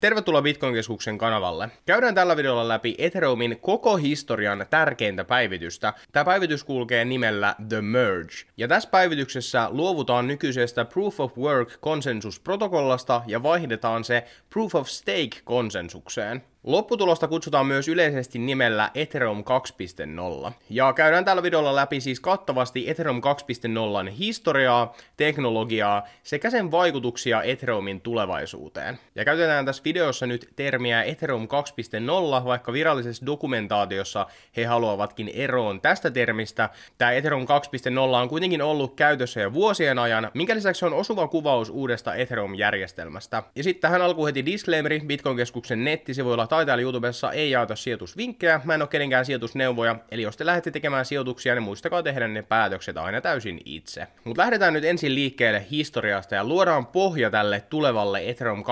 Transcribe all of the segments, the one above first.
Tervetuloa Bitcoin-keskuksen kanavalle. Käydään tällä videolla läpi Ethereumin koko historian tärkeintä päivitystä. Tämä päivitys kulkee nimellä The Merge. Ja tässä päivityksessä luovutaan nykyisestä Proof of Work konsensusprotokollasta ja vaihdetaan se Proof of Stake konsensukseen. Lopputulosta kutsutaan myös yleisesti nimellä Ethereum 2.0, ja käydään tällä videolla läpi siis kattavasti Ethereum 2.0 historiaa, teknologiaa sekä sen vaikutuksia Ethereumin tulevaisuuteen. Ja käytetään tässä videossa nyt termiä Ethereum 2.0, vaikka virallisessa dokumentaatiossa he haluavatkin eroon tästä termistä. Tämä Ethereum 2.0 on kuitenkin ollut käytössä jo vuosien ajan, minkä lisäksi on osuva kuvaus uudesta Ethereum-järjestelmästä. Ja sitten tähän alkuun heti disclaimeri, Bitcoin-keskuksen nettisivuilla täällä YouTubessa ei jaeta sijoitusvinkkejä, mä en ole kenenkään sijoitusneuvoja, eli jos te lähdette tekemään sijoituksia, niin muistakaa tehdä ne päätökset aina täysin itse. Mutta lähdetään nyt ensin liikkeelle historiasta ja luodaan pohja tälle tulevalle Ethereum 2.0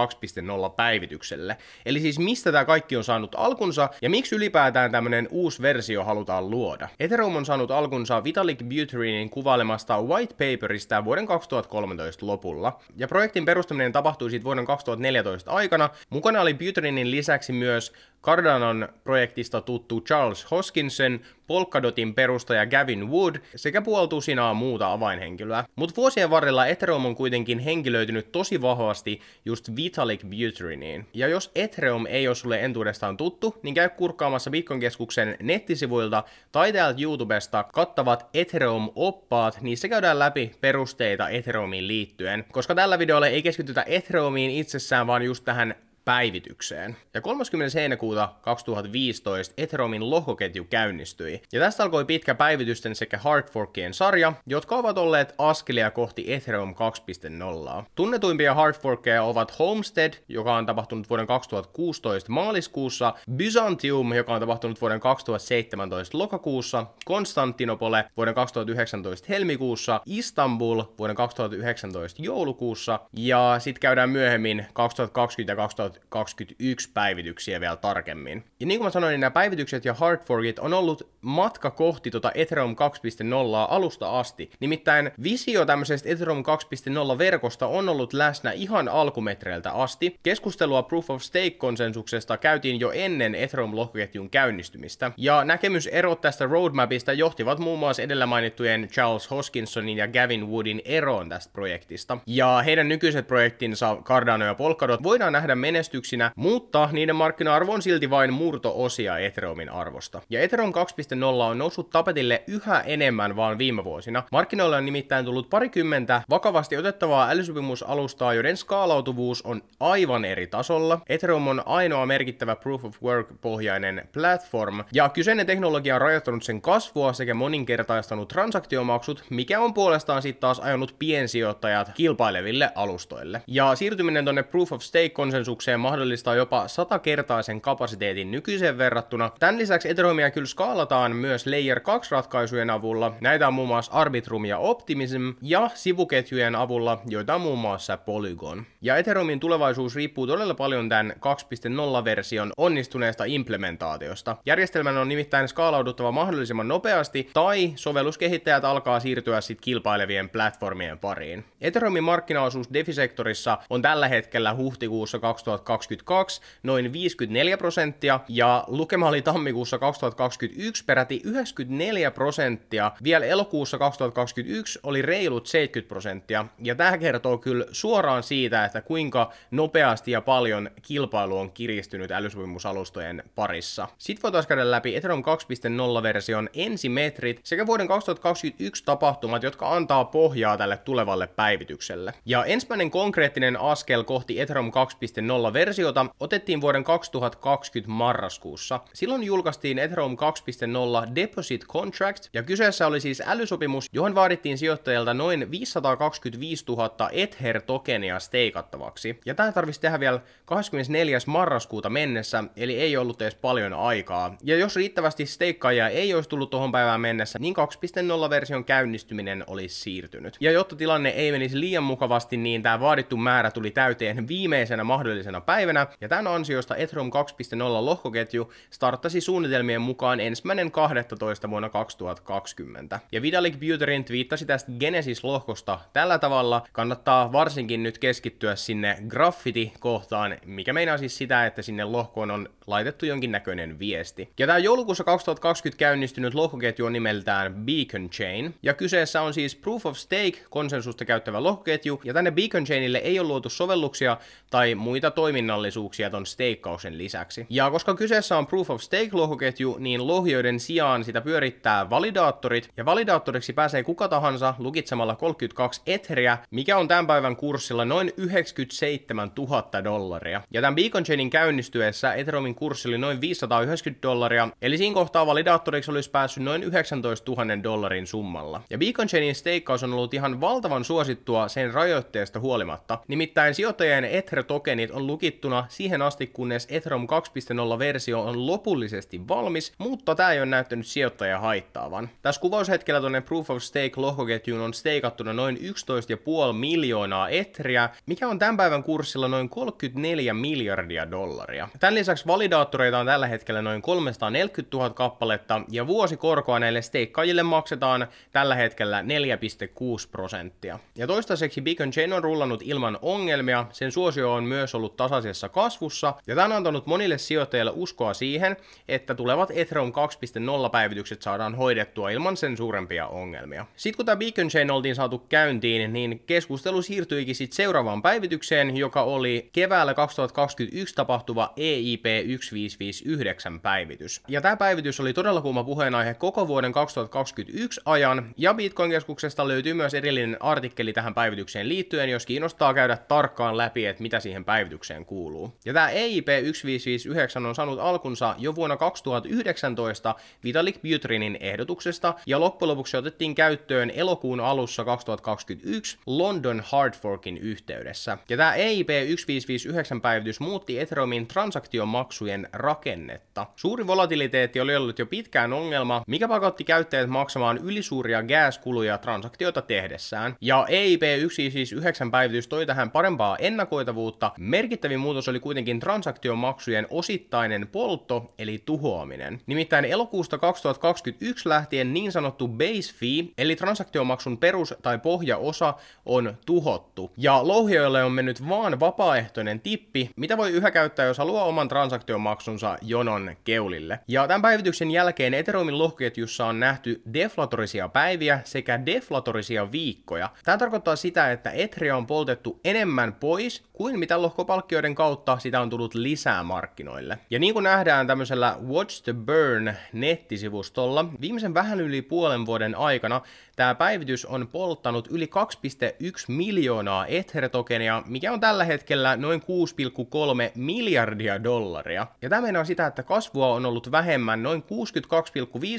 päivitykselle. Eli siis mistä tämä kaikki on saanut alkunsa ja miksi ylipäätään tämmönen uusi versio halutaan luoda. Ethereum on saanut alkunsa Vitalik Buterinin kuvailemasta white paperista vuoden 2013 lopulla. Ja projektin perustaminen tapahtui sitten vuoden 2014 aikana. Mukana oli Buterinin lisäksi myös myös Cardano'n projektista tuttu Charles Hoskinsen, Polkadotin perustaja Gavin Wood sekä puoli muuta avainhenkilöä. Mutta vuosien varrella Ethereum on kuitenkin henkilöitynyt tosi vahvasti just Vitalik Buteriniin. Ja jos Ethereum ei ole sulle entuudestaan tuttu, niin käy kurkkaamassa Bitcoin-keskuksen nettisivuilta tai täältä YouTubesta kattavat Ethereum-oppaat, niissä käydään läpi perusteita Ethereumiin liittyen. Koska tällä videolla ei keskitytä Ethereumiin itsessään, vaan just tähän päivitykseen. Ja 30. heinäkuuta 2015 Ethereumin lohkoketju käynnistyi. Ja tästä alkoi pitkä päivitysten sekä hardforkien sarja, jotka ovat olleet askelia kohti Ethereum 2.0. Tunnetuimpia hardforkeja ovat Homestead, joka on tapahtunut vuoden 2016 maaliskuussa, Byzantium, joka on tapahtunut vuoden 2017 lokakuussa, Konstantinopole vuoden 2019 helmikuussa, Istanbul vuoden 2019 joulukuussa ja sitten käydään myöhemmin 2020 ja 2020 2021 päivityksiä vielä tarkemmin. Ja niin kuin mä sanoin, niin nämä päivitykset ja hard forkit on ollut matka kohti tuota Ethereum 2.0 alusta asti. Nimittäin visio tämmöisestä Ethereum 2.0 verkosta on ollut läsnä ihan alkumetreiltä asti. Keskustelua Proof of Stake-konsensuksesta käytiin jo ennen Ethereum-lohkoketjun käynnistymistä. Ja näkemyserot tästä roadmapista johtivat muun muassa edellä mainittujen Charles Hoskinsonin ja Gavin Woodin eroon tästä projektista. Ja heidän nykyiset projektinsa Cardano ja Polkadot voidaan nähdä menestyksessä menestyksinä, mutta niiden markkina-arvo on silti vain murto-osia Ethereumin arvosta. Ja Ethereum 2.0 on noussut tapetille yhä enemmän vaan viime vuosina. Markkinoille on nimittäin tullut parikymmentä vakavasti otettavaa älysopimusalustaa, joiden skaalautuvuus on aivan eri tasolla. Ethereum on ainoa merkittävä Proof of Work-pohjainen platform, ja kyseinen teknologia on rajoittanut sen kasvua sekä moninkertaistanut transaktiomaksut, mikä on puolestaan sitten taas ajanut piensijoittajat kilpaileville alustoille. Ja siirtyminen tonne Proof of Stake-konsensukseen edelleen mahdollistaa jopa satakertaisen kapasiteetin nykyiseen verrattuna. Tämän lisäksi Ethereumia kyllä skaalataan myös Layer 2-ratkaisujen avulla. Näitä on muun muassa Arbitrum ja Optimism ja sivuketjujen avulla, joita on muun muassa Polygon. Ja Ethereumin tulevaisuus riippuu todella paljon tämän 2.0-version onnistuneesta implementaatiosta. Järjestelmän on nimittäin skaalauduttava mahdollisimman nopeasti tai sovelluskehittäjät alkaa siirtyä sitten kilpailevien platformien pariin. Ethereumin markkinaosuus defisektorissa on tällä hetkellä huhtikuussa 2020 2022 noin 54 prosenttia ja lukema oli tammikuussa 2021 peräti 94 prosenttia. Vielä elokuussa 2021 oli reilut 70 prosenttia ja tämä kertoo kyllä suoraan siitä, että kuinka nopeasti ja paljon kilpailu on kiristynyt älysopimusalustojen parissa. Sitten voitaisiin käydä läpi Ethereum 2.0-version ensimetrit sekä vuoden 2021 tapahtumat, jotka antaa pohjaa tälle tulevalle päivitykselle. Ja ensimmäinen konkreettinen askel kohti Ethereum 2.0 versiota otettiin vuoden 2020 marraskuussa. Silloin julkaistiin Ethereum 2.0 Deposit Contract, ja kyseessä oli siis älysopimus, johon vaadittiin sijoittajalta noin 525 000 Ether-tokenia steikattavaksi. Ja tämä tarvitsisi tehdä vielä 24. marraskuuta mennessä, eli ei ollut edes paljon aikaa. Ja jos riittävästi steikkaajia ei olisi tullut tuohon päivään mennessä, niin 2.0-version käynnistyminen olisi siirtynyt. Ja jotta tilanne ei menisi liian mukavasti, niin tämä vaadittu määrä tuli täyteen viimeisenä mahdollisena seuraavana päivänä, ja tämän ansiosta Ethereum 2.0 lohkoketju starttasi suunnitelmien mukaan ensimmäinen 12. vuonna 2020. Ja Vitalik Buterin twiittasi tästä Genesis-lohkosta tällä tavalla, kannattaa varsinkin nyt keskittyä sinne graffiti-kohtaan, mikä meinaa siis sitä, että sinne lohkoon on laitettu jonkin näköinen viesti. Ja tämä joulukuussa 2020 käynnistynyt lohkoketju on nimeltään Beacon Chain, ja kyseessä on siis Proof of Stake-konsensusta käyttävä lohkoketju, ja tänne Beacon Chainille ei ole luotu sovelluksia tai muita toimia, toiminnallisuuksia ton steikkauksen lisäksi. Ja koska kyseessä on Proof of Stake-lohkoketju, niin lohjoiden sijaan sitä pyörittää validaattorit, ja validaattoriksi pääsee kuka tahansa lukitsemalla 32 etheriä, mikä on tämän päivän kurssilla noin 97 000 dollaria. Ja tämän Beacon Chainin käynnistyessä Ethereumin kurssi oli noin 590 dollaria, eli siinä kohtaa validaattoriksi olisi päässyt noin 19 000 dollarin summalla. Ja Beacon Chainin steikkaus on ollut ihan valtavan suosittua sen rajoitteesta huolimatta. Nimittäin sijoittajien Ether-tokenit on lukittuna siihen asti, kunnes Ethereum 2.0-versio on lopullisesti valmis, mutta tämä ei ole näyttänyt sijoittajaa haittaavan. Tässä kuvaushetkellä tuonne Proof of Stake-lohkoketjuun on steikattuna noin 11,5 miljoonaa etriä, mikä on tämän päivän kurssilla noin 34 miljardia dollaria. Tämän lisäksi validaattoreita on tällä hetkellä noin 340 000 kappaletta, ja vuosikorkoa näille steikkaajille maksetaan tällä hetkellä 4,6 prosenttia. Ja toistaiseksi Beacon Chain on rullannut ilman ongelmia, sen suosio on myös ollut tasaisessa kasvussa, ja tämä on antanut monille sijoittajille uskoa siihen, että tulevat Ethereum 2.0-päivitykset saadaan hoidettua ilman sen suurempia ongelmia. Sitten kun tämä Beacon Chain oltiin saatu käyntiin, niin keskustelu siirtyikin sitten seuraavaan päivitykseen, joka oli keväällä 2021 tapahtuva EIP 1559 päivitys. Ja tämä päivitys oli todella kuuma puheenaihe koko vuoden 2021 ajan, ja Bitcoin-keskuksesta löytyy myös erillinen artikkeli tähän päivitykseen liittyen, jos kiinnostaa käydä tarkkaan läpi, että mitä siihen päivitykseen joukkueeseen kuuluu. Ja tämä EIP-1559 on saanut alkunsa jo vuonna 2019 Vitalik Butrinin ehdotuksesta, ja loppujen lopuksi otettiin käyttöön elokuun alussa 2021 London Hard Forkin yhteydessä. Ja tämä EIP-1559-päivitys muutti Ethereumin transaktiomaksujen rakennetta. Suuri volatiliteetti oli ollut jo pitkään ongelma, mikä pakotti käyttäjät maksamaan ylisuuria gas-kuluja transaktioita tehdessään. Ja EIP-1559-päivitys toi tähän parempaa ennakoitavuutta, merkittävästi merkittävin muutos oli kuitenkin transaktiomaksujen osittainen poltto, eli tuhoaminen. Nimittäin elokuusta 2021 lähtien niin sanottu base fee, eli transaktiomaksun perus- tai pohjaosa, on tuhottu. Ja lohjoille on mennyt vaan vapaaehtoinen tippi, mitä voi yhä käyttää, jos haluaa oman transaktiomaksunsa jonon keulille. Ja tämän päivityksen jälkeen Ethereumin lohkoketjussa on nähty deflatorisia päiviä sekä deflatorisia viikkoja. Tämä tarkoittaa sitä, että Ethereum on poltettu enemmän pois kuin mitä lohkopalkki yhtiöiden kautta sitä on tullut lisää markkinoille. Ja niin kuin nähdään tämmöisellä Watch the Burn nettisivustolla, viimeisen vähän yli puolen vuoden aikana tämä päivitys on polttanut yli 2,1 miljoonaa Ether-tokenia, mikä on tällä hetkellä noin 6,3 miljardia dollaria. Ja tämä meinaa sitä, että kasvua on ollut vähemmän noin 62,5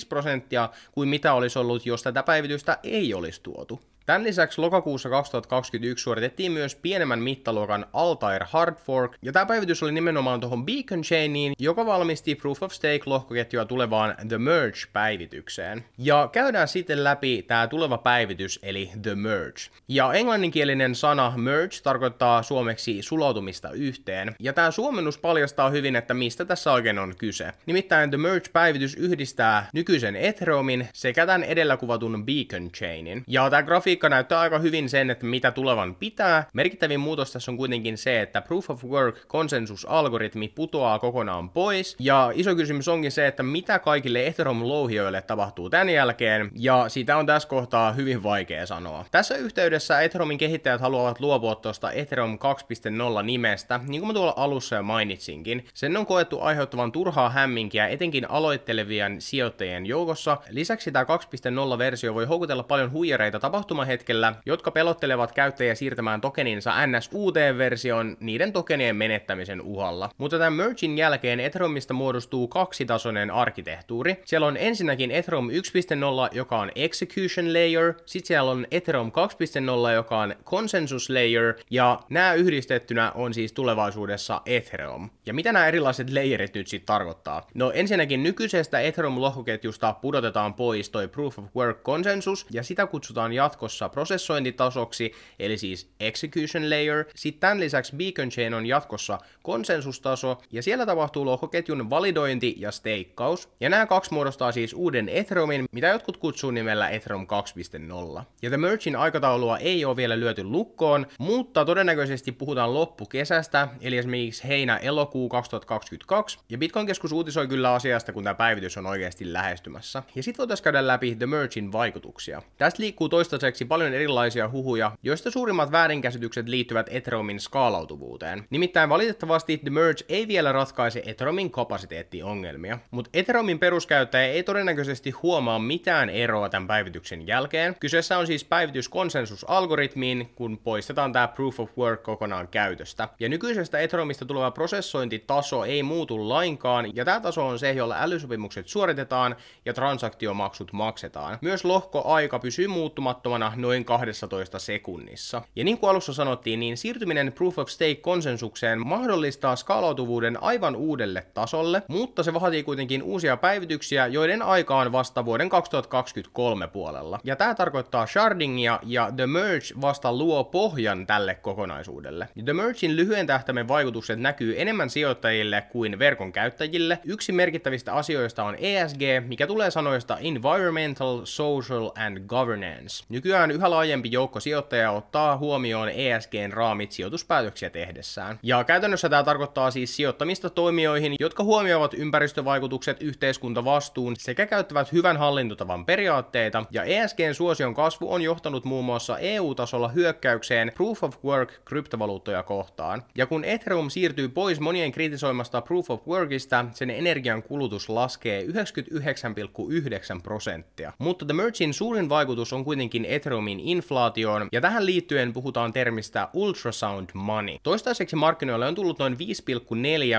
prosenttia kuin mitä olisi ollut, jos tätä päivitystä ei olisi tuotu. Tämän lisäksi lokakuussa 2021 suoritettiin myös pienemmän mittaluokan Altair Hard Fork, ja tämä päivitys oli nimenomaan tuohon Beacon Chainiin, joka valmisti Proof of Stake-lohkoketjua tulevaan The Merge-päivitykseen. Ja käydään sitten läpi tämä tuleva päivitys, eli The Merge. Ja englanninkielinen sana merge tarkoittaa suomeksi sulautumista yhteen, ja tämä suomennus paljastaa hyvin, että mistä tässä oikein on kyse. Nimittäin The Merge-päivitys yhdistää nykyisen Ethereumin sekä tämän edellä kuvatun Beacon Chainin. Ja tämä grafiikka logiikka näyttää aika hyvin sen, että mitä tulevan pitää. Merkittävin muutos tässä on kuitenkin se, että Proof of Work-konsensusalgoritmi putoaa kokonaan pois. Ja iso kysymys onkin se, että mitä kaikille ethereum louhijoille tapahtuu tämän jälkeen, ja sitä on tässä kohtaa hyvin vaikea sanoa. Tässä yhteydessä Ethereumin kehittäjät haluavat luopua tuosta Ethereum 2.0 nimestä, niin kuin mä tuolla alussa jo mainitsinkin. Sen on koettu aiheuttavan turhaa hämminkiä etenkin aloittelevien sijoittajien joukossa. Lisäksi tämä 2.0-versio voi houkutella paljon huijareita tapahtumaan hetkellä, jotka pelottelevat käyttäjiä siirtämään tokeninsa nsut versioon niiden tokenien menettämisen uhalla. Mutta tämän mergin jälkeen Ethereumista muodostuu kaksitasoinen arkkitehtuuri. Siellä on ensinnäkin Ethereum 1.0, joka on execution layer, sitten siellä on Ethereum 2.0, joka on consensus layer, ja nämä yhdistettynä on siis tulevaisuudessa Ethereum. Ja mitä nämä erilaiset layerit nyt sitten tarkoittaa? No ensinnäkin nykyisestä Ethereum-lohkoketjusta pudotetaan pois toi proof of work konsensus, ja sitä kutsutaan jatkossa tuossa prosessointitasoksi, eli siis execution layer. Sitten tämän lisäksi beacon chain on jatkossa konsensustaso, ja siellä tapahtuu lohkoketjun validointi ja steikkaus. Ja nämä kaksi muodostaa siis uuden Ethereumin, mitä jotkut kutsuu nimellä Ethereum 2.0. Ja The Mergin aikataulua ei ole vielä lyöty lukkoon, mutta todennäköisesti puhutaan loppukesästä, eli esimerkiksi heinä-elokuu 2022. Ja Bitcoin-keskus uutisoi kyllä asiasta, kun tämä päivitys on oikeasti lähestymässä. Ja sitten voitaisiin käydä läpi The Mergin vaikutuksia. Tästä liikkuu toistaiseksi tarpeeksi paljon erilaisia huhuja, joista suurimmat väärinkäsitykset liittyvät Ethereumin skaalautuvuuteen. Nimittäin valitettavasti The Merge ei vielä ratkaise Ethereumin kapasiteettiongelmia, mutta Ethereumin peruskäyttäjä ei todennäköisesti huomaa mitään eroa tämän päivityksen jälkeen. Kyseessä on siis päivitys konsensusalgoritmiin, kun poistetaan tämä Proof of Work kokonaan käytöstä. Ja nykyisestä Ethereumista tuleva prosessointitaso ei muutu lainkaan, ja tämä taso on se, jolla älysopimukset suoritetaan ja transaktiomaksut maksetaan. Myös lohkoaika pysyy muuttumattomana aina noin 12 sekunnissa. Ja niin kuin alussa sanottiin, niin siirtyminen Proof of Stake-konsensukseen mahdollistaa skaalautuvuuden aivan uudelle tasolle, mutta se vaatii kuitenkin uusia päivityksiä, joiden aika on vasta vuoden 2023 puolella. Ja tämä tarkoittaa shardingia ja The Merge vasta luo pohjan tälle kokonaisuudelle. The Mergein lyhyen tähtäimen vaikutukset näkyy enemmän sijoittajille kuin verkon käyttäjille. Yksi merkittävistä asioista on ESG, mikä tulee sanoista Environmental, Social and Governance. Nykyään Nykyään yhä laajempi joukko sijoittajia ottaa huomioon ESGn raamit sijoituspäätöksiä tehdessään. Ja käytännössä tämä tarkoittaa siis sijoittamista toimijoihin, jotka huomioivat ympäristövaikutukset, yhteiskuntavastuun sekä käyttävät hyvän hallintotavan periaatteita, ja ESGn suosion kasvu on johtanut muun muassa EU-tasolla hyökkäykseen Proof of Work kryptovaluuttoja kohtaan. Ja kun Ethereum siirtyy pois monien kritisoimasta Proof of Workista, sen energian kulutus laskee 99,9 prosenttia. Mutta The Mergin suurin vaikutus on kuitenkin Ethereum Ethereumin inflaatioon, ja tähän liittyen puhutaan termistä ultrasound money. Toistaiseksi markkinoille on tullut noin 5,4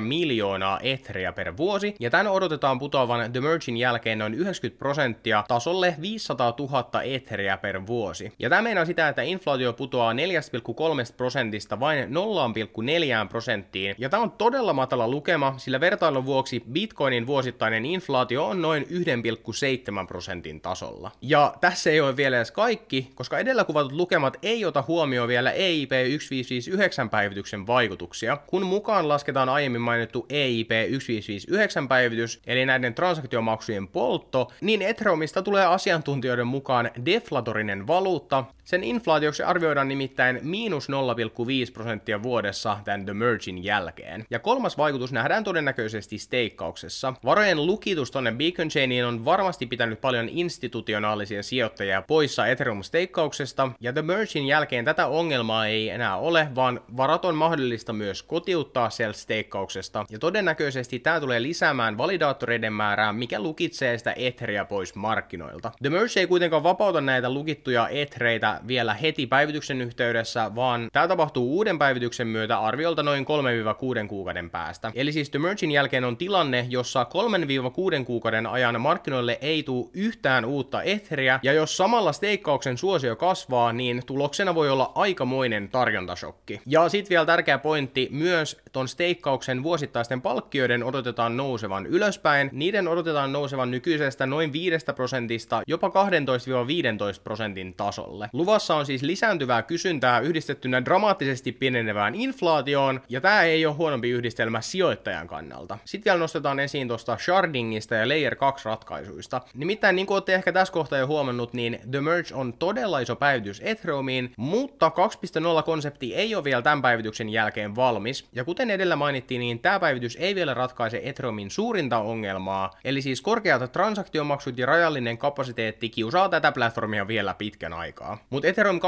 miljoonaa etriä per vuosi, ja tämän odotetaan putoavan The Mergin jälkeen noin 90 prosenttia tasolle 500 000 etriä per vuosi. Ja tämä meinaa sitä, että inflaatio putoaa 4,3 prosentista vain 0,4 prosenttiin, ja tämä on todella matala lukema, sillä vertailun vuoksi Bitcoinin vuosittainen inflaatio on noin 1,7 prosentin tasolla. Ja tässä ei ole vielä edes kaikki, riski, koska edellä kuvatut lukemat ei ota huomioon vielä EIP 1559 päivityksen vaikutuksia, kun mukaan lasketaan aiemmin mainittu EIP 1559 päivitys, eli näiden transaktiomaksujen poltto, niin Ethereumista tulee asiantuntijoiden mukaan deflatorinen valuutta. Sen inflaatioksi arvioidaan nimittäin miinus 0,5 prosenttia vuodessa tämän The Mergin jälkeen. Ja kolmas vaikutus nähdään todennäköisesti steikkauksessa. Varojen lukitus tonne Beacon Chainiin on varmasti pitänyt paljon institutionaalisia sijoittajia poissa Ethereum steikkauksesta, ja The Mergin jälkeen tätä ongelmaa ei enää ole, vaan varat on mahdollista myös kotiuttaa sieltä steikkauksesta, ja todennäköisesti tämä tulee lisäämään validaattoreiden määrää, mikä lukitsee sitä etheria pois markkinoilta. The Merge ei kuitenkaan vapauta näitä lukittuja etreitä vielä heti päivityksen yhteydessä, vaan tämä tapahtuu uuden päivityksen myötä arviolta noin 3-6 kuukauden päästä. Eli siis The Mergin jälkeen on tilanne, jossa 3-6 kuukauden ajan markkinoille ei tule yhtään uutta etheriä, ja jos samalla steikkauksen suosio kasvaa, niin tuloksena voi olla aikamoinen tarjontasokki. Ja sitten vielä tärkeä pointti, myös ton steikkauksen vuosittaisten palkkioiden odotetaan nousevan ylöspäin. Niiden odotetaan nousevan nykyisestä noin 5 prosentista jopa 12-15 prosentin tasolle. Luvassa on siis lisääntyvää kysyntää yhdistettynä dramaattisesti pienenevään inflaatioon, ja tämä ei ole huonompi yhdistelmä sijoittajan kannalta. Sitten vielä nostetaan esiin tuosta shardingista ja layer 2 ratkaisuista. Nimittäin niin kuin olette ehkä tässä kohtaa jo huomannut, niin The Merge on todella iso päivitys Ethereumiin, mutta 2.0 konsepti ei ole vielä tämän päivityksen jälkeen valmis. Ja kuten Kuten edellä mainittiin, niin tämä päivitys ei vielä ratkaise Ethereumin suurinta ongelmaa, eli siis korkeat transaktiomaksut ja rajallinen kapasiteetti kiusaa tätä platformia vielä pitkän aikaa. Mutta Ethereum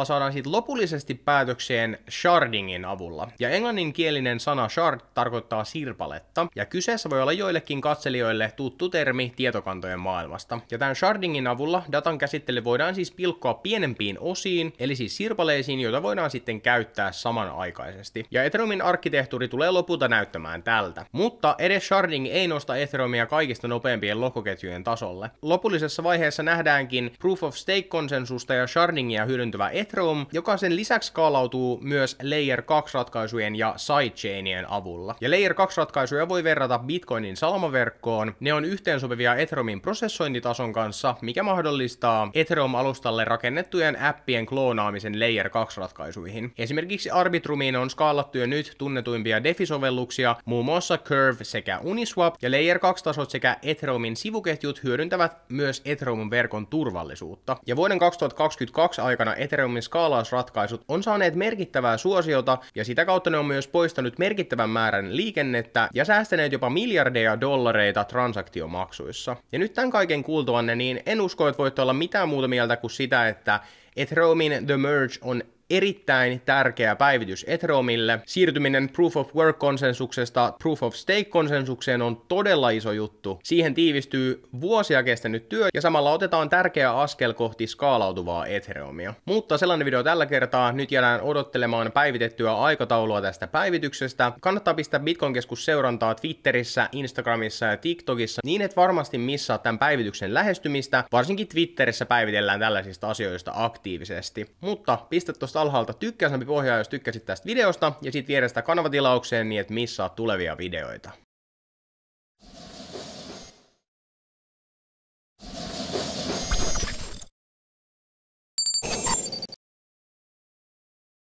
2.0 saadaan sitten lopullisesti päätökseen shardingin avulla, ja englanninkielinen sana shard tarkoittaa sirpaletta, ja kyseessä voi olla joillekin katselijoille tuttu termi tietokantojen maailmasta. Ja tämän shardingin avulla datan käsittely voidaan siis pilkkoa pienempiin osiin, eli siis sirpaleisiin, joita voidaan sitten käyttää samanaikaisesti. Ja Ethereumin arkkitehtuuri arkkitehtuuri tulee lopulta näyttämään tältä. Mutta edes sharding ei nosta Ethereumia kaikista nopeampien lohkoketjujen tasolle. Lopullisessa vaiheessa nähdäänkin Proof of Stake-konsensusta ja shardingia hyödyntävä Ethereum, joka sen lisäksi skaalautuu myös Layer 2-ratkaisujen ja sidechainien avulla. Ja Layer 2-ratkaisuja voi verrata Bitcoinin salamaverkkoon. Ne on yhteensopivia Ethereumin prosessointitason kanssa, mikä mahdollistaa Ethereum-alustalle rakennettujen appien kloonaamisen Layer 2-ratkaisuihin. Esimerkiksi Arbitrumiin on skaalattu jo nyt tunne tunnetuimpia DeFi-sovelluksia, muun muassa Curve sekä Uniswap, ja Layer 2-tasot sekä Ethereumin sivuketjut hyödyntävät myös Ethereumin verkon turvallisuutta. Ja vuoden 2022 aikana Ethereumin skaalausratkaisut on saaneet merkittävää suosiota, ja sitä kautta ne on myös poistanut merkittävän määrän liikennettä ja säästäneet jopa miljardeja dollareita transaktiomaksuissa. Ja nyt tämän kaiken kuultuanne, niin en usko, että voitte olla mitään muuta mieltä kuin sitä, että Ethereumin The Merge on erittäin tärkeä päivitys Ethereumille. Siirtyminen Proof of Work-konsensuksesta Proof of Stake-konsensukseen on todella iso juttu. Siihen tiivistyy vuosia kestänyt työ ja samalla otetaan tärkeä askel kohti skaalautuvaa Ethereumia. Mutta sellainen video tällä kertaa. Nyt jäädään odottelemaan päivitettyä aikataulua tästä päivityksestä. Kannattaa pistää Bitcoin-keskus seurantaa Twitterissä, Instagramissa ja TikTokissa niin, et varmasti missaa tämän päivityksen lähestymistä. Varsinkin Twitterissä päivitellään tällaisista asioista aktiivisesti. Mutta pistä tuosta tuosta alhaalta tykkäsampi pohjaa, jos tykkäsit tästä videosta, ja sit vierestä kanavatilaukseen niin, et missaa tulevia videoita.